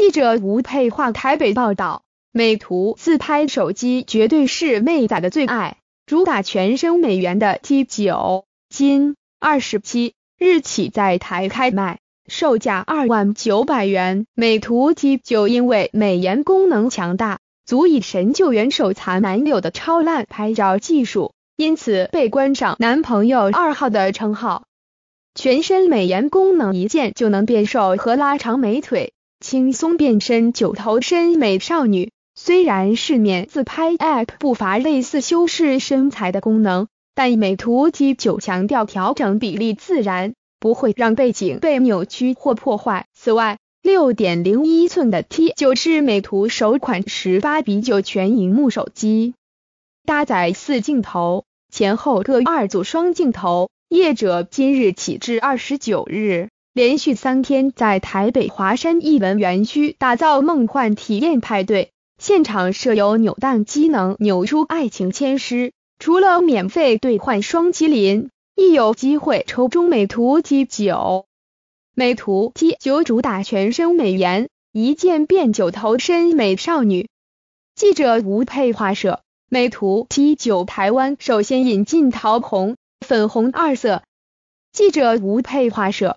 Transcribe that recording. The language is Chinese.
记者吴佩华台北报道：美图自拍手机绝对是妹仔的最爱，主打全身美颜的 T 九今二十七日起在台开卖，售价二万九百元。美图 T 九因为美颜功能强大，足以神救援手残男友的超烂拍照技术，因此被冠上“男朋友二号”的称号。全身美颜功能一键就能变瘦和拉长美腿。轻松变身九头身美少女。虽然市面自拍 App，不乏类似修饰身材的功能，但美图机九强调调整比例自然，不会让背景被扭曲或破坏。此外，六点零一寸的 T 九是美图首款十八比九全荧幕手机，搭载四镜头，前后各二组双镜头。业者今日起至二十九日。连续三天在台北华山艺文园区打造梦幻体验派对，现场设有扭蛋机能、扭出爱情签诗。除了免费兑换双麒麟，亦有机会抽中美图 T9。美图 T9 主打全身美颜，一键变九头身美少女。记者吴佩华摄。美图 T9 台湾首先引进桃红、粉红二色。记者吴佩华摄。